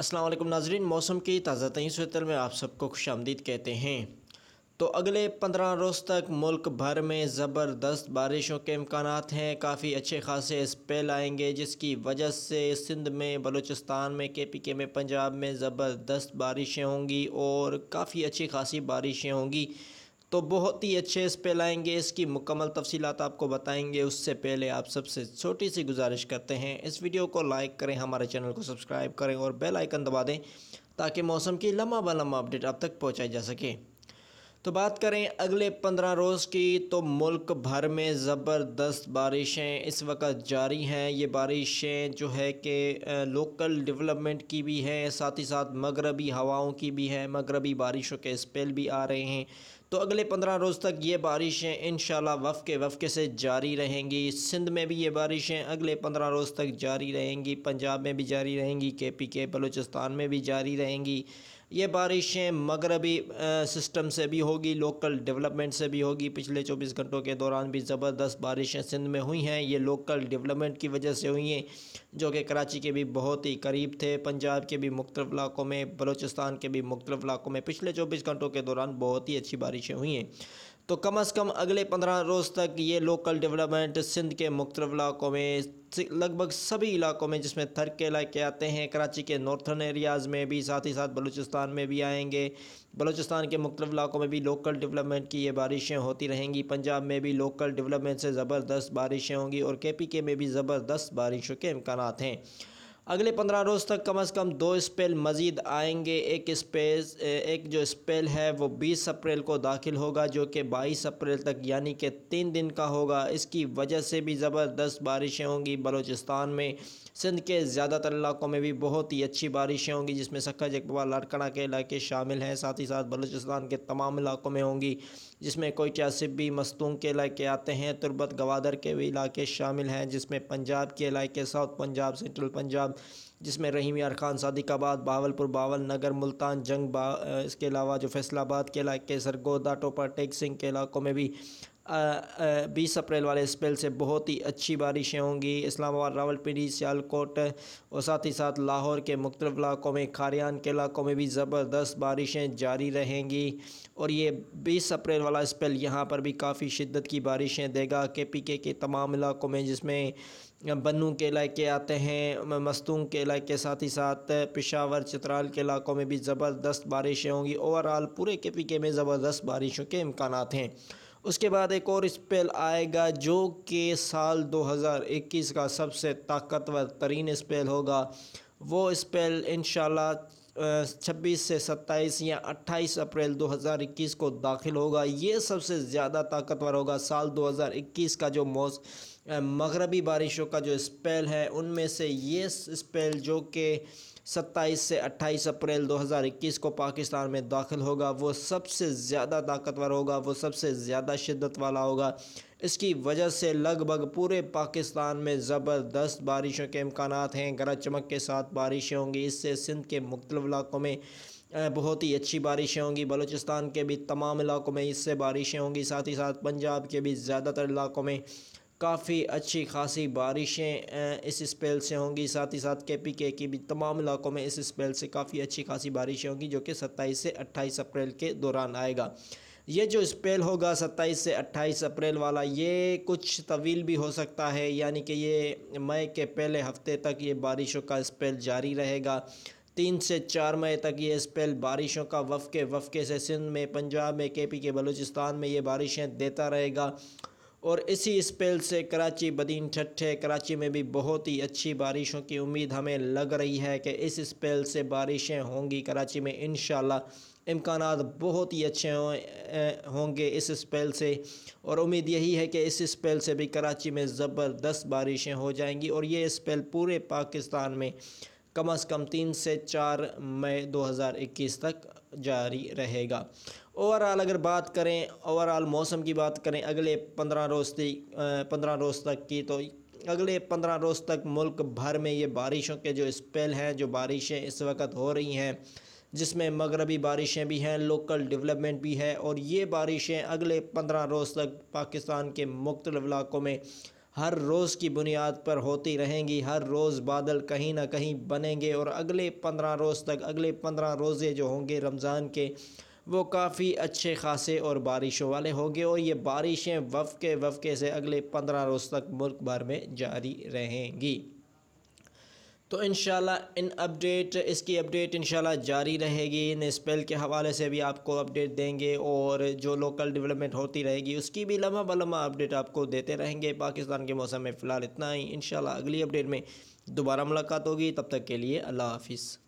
असलम नाजरीन मौसम की ताज़ा तयी सूरतल में आप सबको खुश आमदीद कहते हैं तो अगले पंद्रह रोज़ तक मुल्क भर में ज़बरदस्त बारिशों के इम्कान हैं काफ़ी अच्छे खासे स्पेल आएंगे जिसकी वजह से सिंध में बलूचिस्तान में के पी के में पंजाब में ज़बरदस्त बारिशें होंगी और काफ़ी अच्छी खासी बारिशें होंगी तो बहुत ही अच्छे इस पर लाएँगे इसकी मुकम्मल तफसीत आपको बताएँगे उससे पहले आप सबसे छोटी सी गुजारिश करते हैं इस वीडियो को लाइक करें हमारे चैनल को सब्सक्राइब करें और बेल आइकन दबा दें ताकि मौसम की लम्बा ब लम्बा अपडेट आप तक पहुँचाई जा सके तो बात करें अगले पंद्रह रोज़ की तो मुल्क भर में ज़बरदस्त बारिशें इस वक्त जारी हैं ये बारिशें जो है कि लोकल डेवलपमेंट की भी हैं साथ ही साथ मगरबी हवाओं की भी हैं मगरबी बारिशों के स्पेल भी आ रहे हैं तो अगले पंद्रह रोज़ तक ये बारिशें इन वफ़े वफ़े से जारी रहेंगी सिंध में भी ये बारिशें अगले पंद्रह रोज़ तक जारी रहेंगी पंजाब में भी जारी रहेंगी के पी के बलूचिस्तान में भी जारी रहेंगी ये बारिशें मगरबी सिस्टम से भी होगी लोकल डेवलपमेंट से भी होगी पिछले 24 घंटों के दौरान भी ज़बरदस्त बारिशें सिंध में हुई हैं ये लोकल डेवलपमेंट की वजह से हुई हैं जो कि कराची के भी बहुत ही करीब थे पंजाब के भी मुख्तलिफ इलाकों में बलोचिस्तान के भी मुख्तलिफ इलाकों में पिछले चौबीस घंटों के दौरान बहुत ही अच्छी बारिशें हुई हैं तो कम अज़ कम अगले पंद्रह रोज़ तक ये लोकल डेवलपमेंट सिंध के मुख्त इलाकों में लगभग सभी इलाकों में जिसमें थर के इलाके आते हैं कराची के नॉर्थन एरियाज़ में भी साथ ही साथ बलूचिस्तान में भी आएंगे बलूचिस्तान के मुख्त इलाकों में भी लोकल डेवलपमेंट की ये बारिशें होती रहेंगी पंजाब में भी लोकल डेवलपमेंट से ज़बरदस्त बारिशें होंगी और के पी के में भी ज़बरदस्त बारिशों के इम्कान हैं अगले पंद्रह रोज़ तक कम अज़ कम दो स्पेल मज़ीद आएंगे एक स्पेस एक जो स्पेल है वो बीस अप्रैल को दाखिल होगा जो कि बाईस अप्रैल तक यानी कि तीन दिन का होगा इसकी वजह से भी ज़बरदस्त बारिशें होंगी बलोचिस्तान में सिंध के ज़्यादातर इलाकों में भी बहुत ही अच्छी बारिशें होंगी जिसमें सखा जकबाल लाड़कड़ा के इलाके शामिल हैं साथ ही साथ बलोचिस्तान के तमाम इलाकों में होंगी जिसमें चासिब भी मस्तूम के इलाके आते हैं तुरबत गवादर के भी इलाके शामिल हैं जिसमें पंजाब के इलाके साउथ पंजाब सेंट्रल पंजाब जिसमें रहीम यार खान सादिकाबाद बावलपुर बावल नगर मुल्तान जंग बा इसके अलावा जो फैसलाबाद के इलाके सरगोदा टोपा टेक सिंह के इलाकों में भी बीस अप्रैल वाले स्पेल से बहुत ही अच्छी बारिशें होंगी इस्लामाबाद रावलपिंडी सियालकोट और साथ ही साथ लाहौर के मुख्तलिफ इलाकों में खारियान के इलाकों में भी ज़बरदस्त बारिशें जारी रहेंगी और ये बीस अप्रैल वाला स्पेल यहाँ पर भी काफ़ी शिद्दत की बारिशें देगा के पी के के तमाम इलाकों में जिसमें बन्नू के इलाके आते हैं मस्तूम के इलाके साथ ही साथ पिशावर चित्राल के इलाकों में भी ज़बरदस्त बारिशें होंगी ओवरऑल पूरे के पी के में ज़बरदस्त बारिशों के इम्कान हैं उसके बाद एक और स्पेल आएगा जो कि साल 2021 का सबसे ताकतवर तरीन स्पेल होगा वो स्पेल इन 26 से 27 या 28 अप्रैल 2021 को दाखिल होगा ये सबसे ज़्यादा ताकतवर होगा साल 2021 का जो मौसम मगरबी बारिशों का जो स्पेल है उनमें से ये स्पेल जो कि 27 से 28 अप्रैल 2021 को पाकिस्तान में दाखिल होगा वो सबसे ज़्यादा ताकतवर होगा वो सबसे ज़्यादा शिद्दत वाला होगा इसकी वजह से लगभग पूरे पाकिस्तान में ज़बरदस्त बारिशों के इम्कान हैं गरज चमक के साथ बारिशें होंगी इससे सिंध के मुख्तलिफ़ इलाकों में बहुत ही अच्छी बारिशें होंगी बलूचिस्तान के भी तमाम इलाकों में इससे बारिशें होंगी साथ ही साथ पंजाब के भी ज़्यादातर इलाकों में काफ़ी अच्छी खासी बारिशें इस स्पेल से होंगी साथ ही साथ के पी के की भी तमाम इलाकों में इस स्पेल से काफ़ी अच्छी खासी बारिशें होंगी जो कि सत्ताईस से अट्ठाईस अप्रैल के दौरान आएगा ये जो स्पेल होगा 27 से 28 अप्रैल वाला ये कुछ तवील भी हो सकता है यानी कि ये मई के पहले हफ्ते तक ये बारिशों का स्पेल जारी रहेगा तीन से चार मई तक ये स्पेल बारिशों का वफ़ के वफ़ के से सिंध में पंजाब में के पी के बलूचिस्तान में ये बारिशें देता रहेगा और इसी स्पेल से कराची बदीन ठट्ठे कराची में भी बहुत ही अच्छी बारिशों की उम्मीद हमें लग रही है कि इस स्पेल से बारिशें होंगी कराची में इन इम्कान बहुत ही अच्छे होंगे इस स्पेल से और उम्मीद यही है कि इस स्पेल से भी कराची में ज़बरदस्त बारिशें हो जाएंगी और ये स्पेल पूरे पाकिस्तान में कम अज़ कम तीन से चार मई 2021 तक जारी रहेगा ओवरऑल अगर बात करें ओवरऑल मौसम की बात करें अगले पंद्रह रोज़ तक पंद्रह रोज़ तक की तो अगले पंद्रह रोज़ तक मुल्क भर में ये बारिशों के जो स्पेल हैं जो बारिशें इस वक्त हो रही हैं जिसमें मगरबी बारिशें भी हैं लोकल डेवलपमेंट भी है और ये बारिशें अगले पंद्रह रोज़ तक पाकिस्तान के मुख्तलिफ़ इलाक़ों में हर रोज़ की बुनियाद पर होती रहेंगी हर रोज़ बादल कहीं ना कहीं बनेंगे और अगले पंद्रह रोज़ तक अगले पंद्रह रोज़े जो होंगे रमज़ान के वो काफ़ी अच्छे खासे और बारिशों वाले होंगे और ये बारिशें वफ़ के वफ़ के से अगले पंद्रह रोज़ तक मुल्क भर में जारी रहेंगी तो इन इन अपडेट इसकी अपडेट इन जारी रहेगी इन स्पेल के हवाले से भी आपको अपडेट देंगे और जो लोकल डेवलपमेंट होती रहेगी उसकी भी लम्हा बलम्हा अपडेट आपको देते रहेंगे पाकिस्तान के मौसम में फ़िलहाल इतना ही इन अगली अपडेट में दोबारा मुलाकात होगी तब तक के लिए अल्लाह हाफिज़